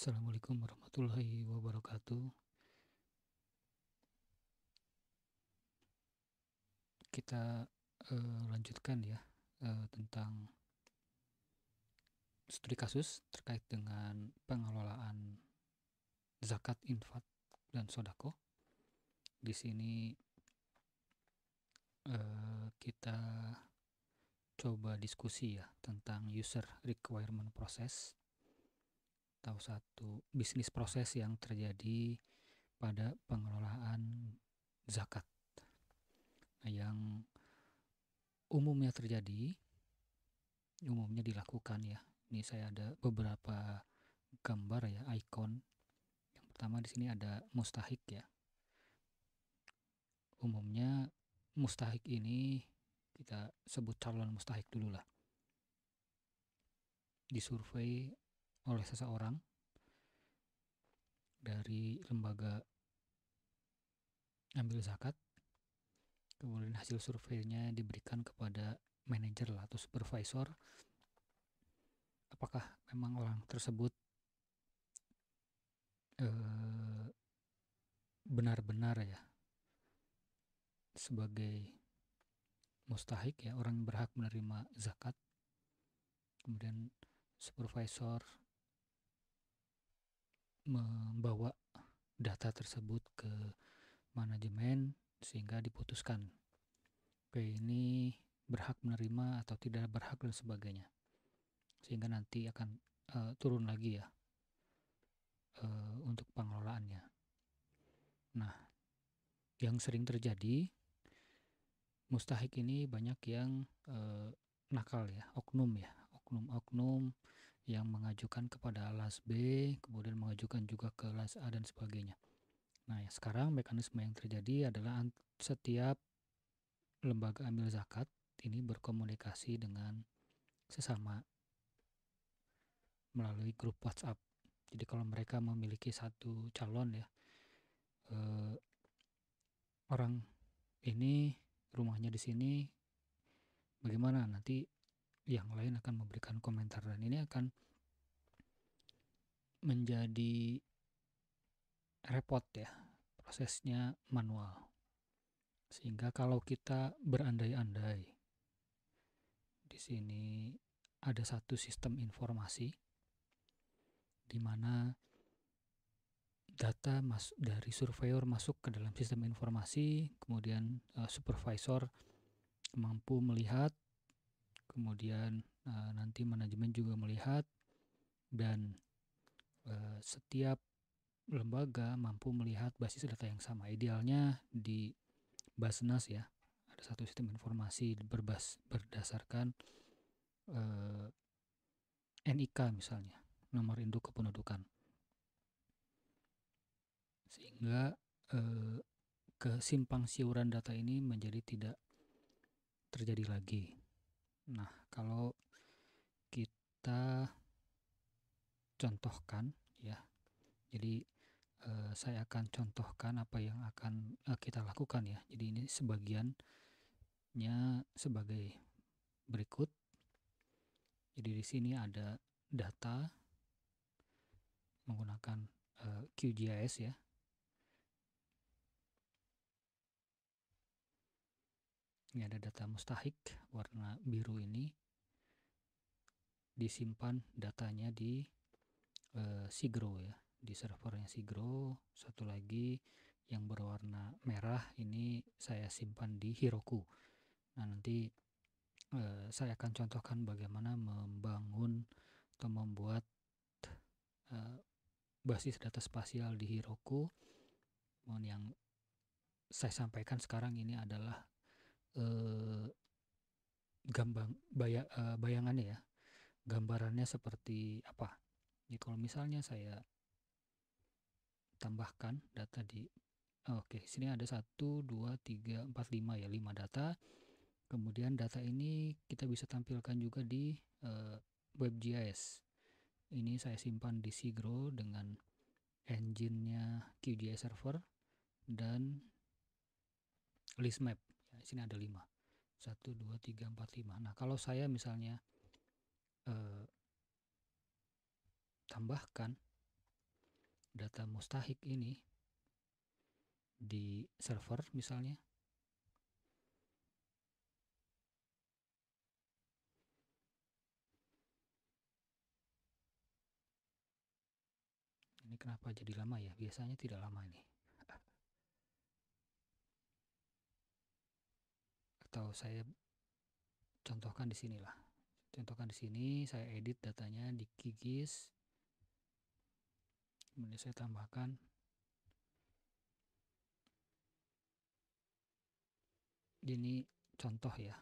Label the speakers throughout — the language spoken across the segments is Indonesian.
Speaker 1: Assalamualaikum warahmatullahi wabarakatuh. Kita uh, lanjutkan ya uh, tentang studi kasus terkait dengan pengelolaan zakat, infak, dan sodako. Di sini uh, kita coba diskusi ya tentang user requirement process atau satu bisnis proses yang terjadi pada pengelolaan zakat. Nah, yang umumnya terjadi umumnya dilakukan ya. Ini saya ada beberapa gambar ya, ikon. Yang pertama di sini ada mustahik ya. Umumnya mustahik ini kita sebut calon mustahik dulu lah. Disurvei oleh seseorang dari lembaga ambil zakat kemudian hasil surveinya diberikan kepada manajer atau supervisor apakah memang orang tersebut eh, benar-benar eh, ya sebagai mustahik ya orang yang berhak menerima zakat kemudian supervisor membawa data tersebut ke manajemen sehingga diputuskan oke ini berhak menerima atau tidak berhak dan sebagainya sehingga nanti akan uh, turun lagi ya uh, untuk pengelolaannya nah yang sering terjadi mustahik ini banyak yang uh, nakal ya oknum ya oknum-oknum yang mengajukan kepada las B, kemudian mengajukan juga ke las A dan sebagainya. Nah, ya, sekarang mekanisme yang terjadi adalah setiap lembaga amil zakat ini berkomunikasi dengan sesama melalui grup WhatsApp. Jadi kalau mereka memiliki satu calon ya eh, orang ini rumahnya di sini bagaimana nanti yang lain akan memberikan komentar dan ini akan menjadi repot ya prosesnya manual sehingga kalau kita berandai-andai di sini ada satu sistem informasi di mana data mas dari surveyor masuk ke dalam sistem informasi kemudian uh, supervisor mampu melihat kemudian uh, nanti manajemen juga melihat dan uh, setiap lembaga mampu melihat basis data yang sama. Idealnya di Basnas ya, ada satu sistem informasi berbas berdasarkan uh, eh, NIK misalnya, nomor induk kependudukan. Sehingga uh, kesimpang siuran data ini menjadi tidak terjadi lagi. Nah, kalau kita contohkan ya. Jadi eh, saya akan contohkan apa yang akan eh, kita lakukan ya. Jadi ini sebagiannya sebagai berikut. Jadi di sini ada data menggunakan eh, QGIS ya. ini ada data mustahik warna biru ini disimpan datanya di e, Sigro ya di servernya Sigro satu lagi yang berwarna merah ini saya simpan di Heroku nah nanti e, saya akan contohkan bagaimana membangun atau membuat e, basis data spasial di Heroku mohon yang saya sampaikan sekarang ini adalah eh, gambang baya, eh, bayangannya ya gambarannya seperti apa jadi kalau misalnya saya tambahkan data di oke sini ada satu dua tiga empat lima ya lima data kemudian data ini kita bisa tampilkan juga di eh, web GIS ini saya simpan di Sigro dengan engine-nya QGIS server dan list map sini ada 5 1 2 3 4 5 nah kalau saya misalnya eh, tambahkan data mustahik ini di server misalnya ini kenapa jadi lama ya biasanya tidak lama ini atau saya contohkan di sinilah contohkan di sini saya edit datanya di Kigis kemudian saya tambahkan ini contoh ya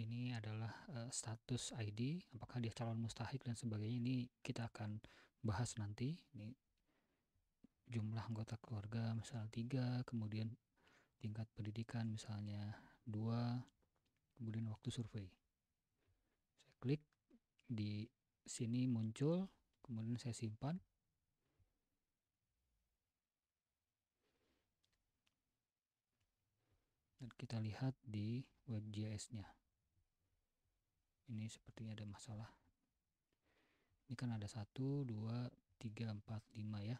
Speaker 1: ini adalah uh, status ID, apakah dia calon mustahik dan sebagainya ini kita akan bahas nanti. Ini jumlah anggota keluarga misalnya tiga, kemudian tingkat pendidikan misalnya dua, kemudian waktu survei. Saya klik di sini muncul, kemudian saya simpan. Dan kita lihat di web JS-nya ini sepertinya ada masalah ini kan ada 1 2 3 4 5 ya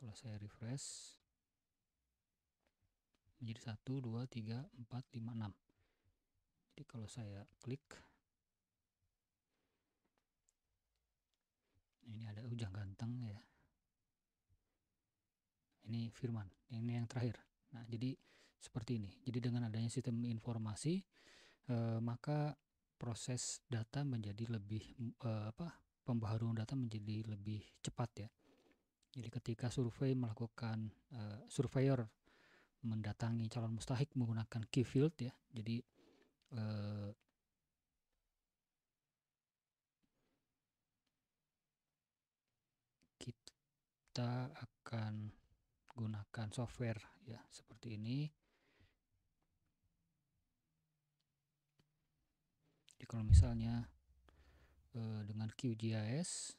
Speaker 1: kalau saya refresh menjadi 1 2 3 4 5 6 jadi kalau saya klik ini ada ujang ganteng ya ini firman ini yang terakhir nah jadi seperti ini jadi dengan adanya sistem informasi eh, maka proses data menjadi lebih uh, apa pembaharuan data menjadi lebih cepat ya. Jadi ketika survei melakukan uh, surveyor mendatangi calon mustahik menggunakan key field ya. Jadi uh, kita akan gunakan software ya seperti ini kalau misalnya eh, dengan QGIS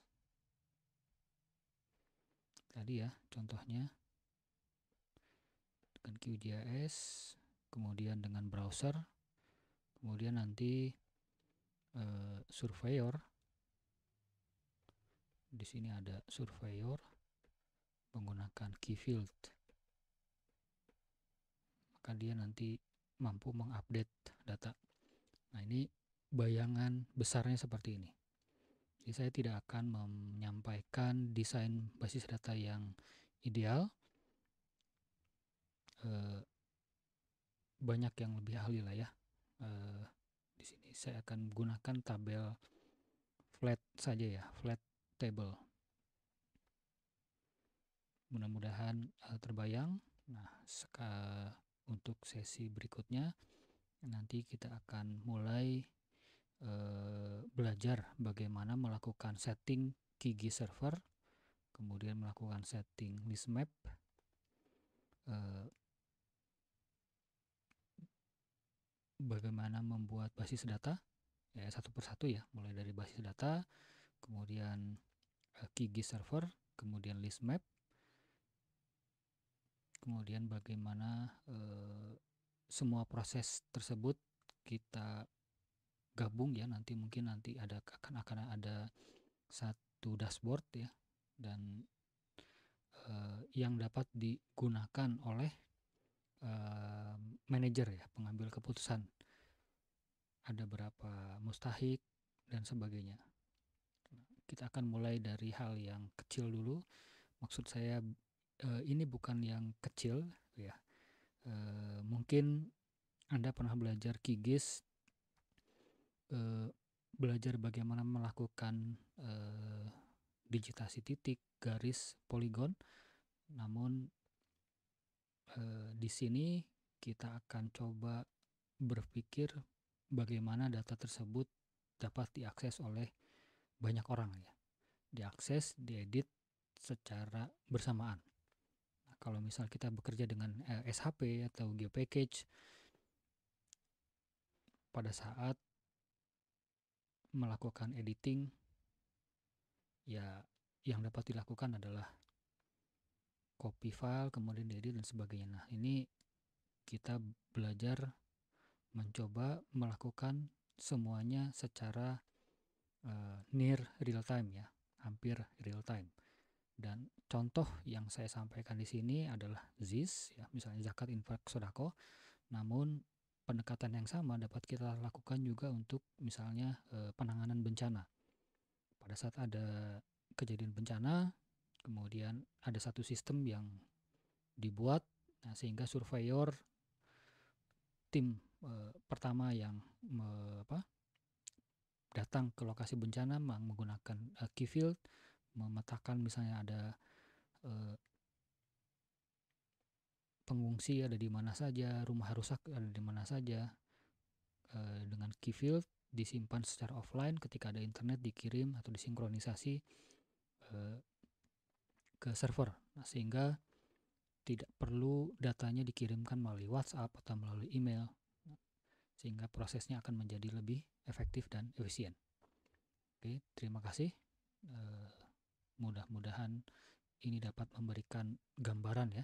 Speaker 1: tadi ya contohnya dengan QGIS kemudian dengan browser kemudian nanti eh, surveyor di sini ada surveyor menggunakan key field maka dia nanti mampu mengupdate data nah ini bayangan besarnya seperti ini. Jadi saya tidak akan menyampaikan desain basis data yang ideal. E, banyak yang lebih ahli lah ya. E, di sini saya akan gunakan tabel flat saja ya, flat table. Mudah-mudahan eh, terbayang. Nah, untuk sesi berikutnya nanti kita akan mulai e, belajar bagaimana melakukan setting Kigi server, kemudian melakukan setting list map, E, bagaimana membuat basis data, ya satu persatu ya, mulai dari basis data, kemudian eh, Kigi server, kemudian list map, kemudian bagaimana eh, semua proses tersebut kita gabung ya nanti mungkin nanti ada akan akan ada satu dashboard ya dan uh, yang dapat digunakan oleh uh, manajer ya pengambil keputusan ada berapa mustahik dan sebagainya kita akan mulai dari hal yang kecil dulu maksud saya uh, ini bukan yang kecil ya uh, mungkin anda pernah belajar kigis uh, belajar bagaimana melakukan uh, digitasi titik, garis, poligon. Namun uh, di sini kita akan coba berpikir bagaimana data tersebut dapat diakses oleh banyak orang ya. Diakses, diedit secara bersamaan. Nah, kalau misal kita bekerja dengan SHP atau GeoPackage pada saat melakukan editing ya yang dapat dilakukan adalah copy file kemudian diedit dan sebagainya. Nah, ini kita belajar mencoba melakukan semuanya secara uh, near real time ya, hampir real time. Dan contoh yang saya sampaikan di sini adalah ZIS, ya, misalnya zakat infak sodako. Namun pendekatan yang sama dapat kita lakukan juga untuk misalnya eh, penanganan bencana. Pada saat ada kejadian bencana, kemudian ada satu sistem yang dibuat nah, sehingga surveyor tim e, pertama yang me, apa, datang ke lokasi bencana menggunakan e, key field memetakan misalnya ada e, pengungsi ada di mana saja, rumah rusak ada di mana saja. E, dengan keyfield disimpan secara offline ketika ada internet dikirim atau disinkronisasi e, ke server. Nah, sehingga tidak perlu datanya dikirimkan melalui WhatsApp atau melalui email. sehingga prosesnya akan menjadi lebih efektif dan efisien. Oke, terima kasih. E, Mudah-mudahan ini dapat memberikan gambaran ya